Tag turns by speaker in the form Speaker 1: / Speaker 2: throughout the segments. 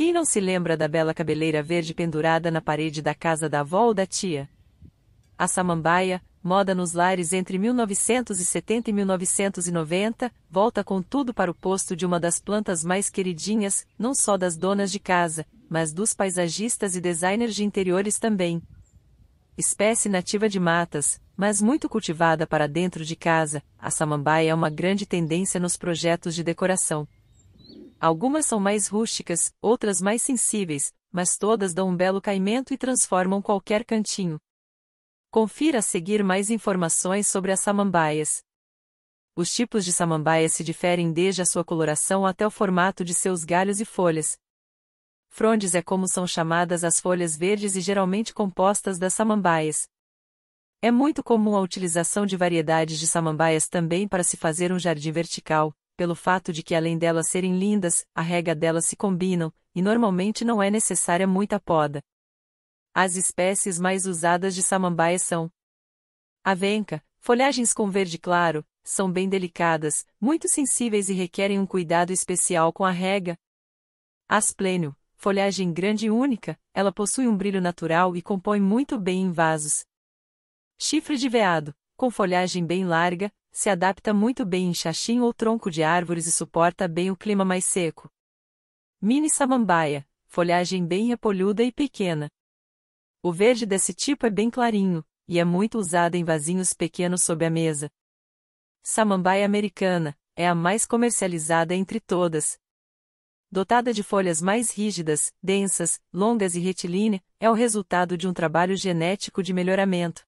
Speaker 1: Quem não se lembra da bela cabeleira verde pendurada na parede da casa da avó ou da tia? A samambaia, moda nos lares entre 1970 e 1990, volta contudo para o posto de uma das plantas mais queridinhas, não só das donas de casa, mas dos paisagistas e designers de interiores também. Espécie nativa de matas, mas muito cultivada para dentro de casa, a samambaia é uma grande tendência nos projetos de decoração. Algumas são mais rústicas, outras mais sensíveis, mas todas dão um belo caimento e transformam qualquer cantinho. Confira a seguir mais informações sobre as samambaias. Os tipos de samambaias se diferem desde a sua coloração até o formato de seus galhos e folhas. Frondes é como são chamadas as folhas verdes e geralmente compostas das samambaias. É muito comum a utilização de variedades de samambaias também para se fazer um jardim vertical, pelo fato de que além delas serem lindas, a rega delas se combinam, e normalmente não é necessária muita poda. As espécies mais usadas de samambaia são Avenca, folhagens com verde claro, são bem delicadas, muito sensíveis e requerem um cuidado especial com a rega. Asplênio, folhagem grande e única, ela possui um brilho natural e compõe muito bem em vasos. Chifre de veado, com folhagem bem larga, se adapta muito bem em xaxim ou tronco de árvores e suporta bem o clima mais seco. Mini samambaia, folhagem bem repolhuda e pequena. O verde desse tipo é bem clarinho, e é muito usada em vasinhos pequenos sob a mesa. Samambaia americana é a mais comercializada entre todas. Dotada de folhas mais rígidas, densas, longas e retilínea, é o resultado de um trabalho genético de melhoramento.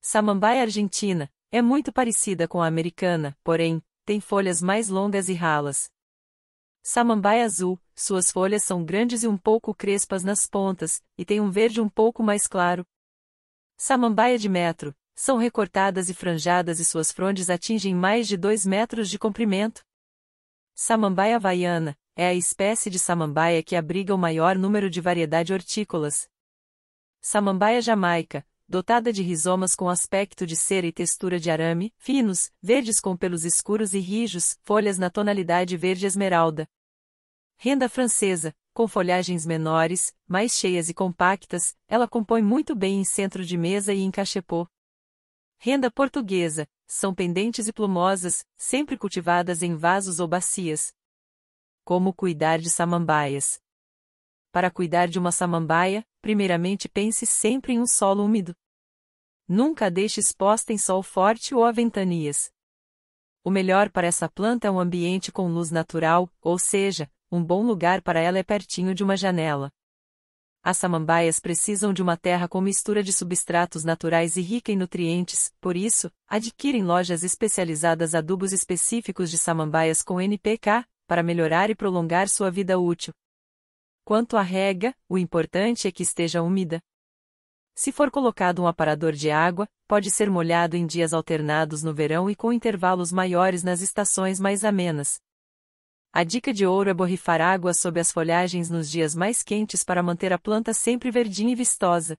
Speaker 1: Samambaia argentina é muito parecida com a americana, porém, tem folhas mais longas e ralas. Samambaia azul, suas folhas são grandes e um pouco crespas nas pontas, e tem um verde um pouco mais claro. Samambaia de metro, são recortadas e franjadas e suas frondes atingem mais de 2 metros de comprimento. Samambaia havaiana, é a espécie de samambaia que abriga o maior número de variedade hortícolas. Samambaia jamaica, dotada de rizomas com aspecto de cera e textura de arame, finos, verdes com pelos escuros e rijos, folhas na tonalidade verde esmeralda. Renda francesa, com folhagens menores, mais cheias e compactas, ela compõe muito bem em centro de mesa e em cachepô. Renda portuguesa, são pendentes e plumosas, sempre cultivadas em vasos ou bacias. Como cuidar de samambaias? Para cuidar de uma samambaia, primeiramente pense sempre em um solo úmido. Nunca deixe exposta em sol forte ou a ventanias. O melhor para essa planta é um ambiente com luz natural, ou seja, um bom lugar para ela é pertinho de uma janela. As samambaias precisam de uma terra com mistura de substratos naturais e rica em nutrientes, por isso, adquirem lojas especializadas adubos específicos de samambaias com NPK, para melhorar e prolongar sua vida útil. Quanto à rega, o importante é que esteja úmida. Se for colocado um aparador de água, pode ser molhado em dias alternados no verão e com intervalos maiores nas estações mais amenas. A dica de ouro é borrifar água sob as folhagens nos dias mais quentes para manter a planta sempre verdinha e vistosa.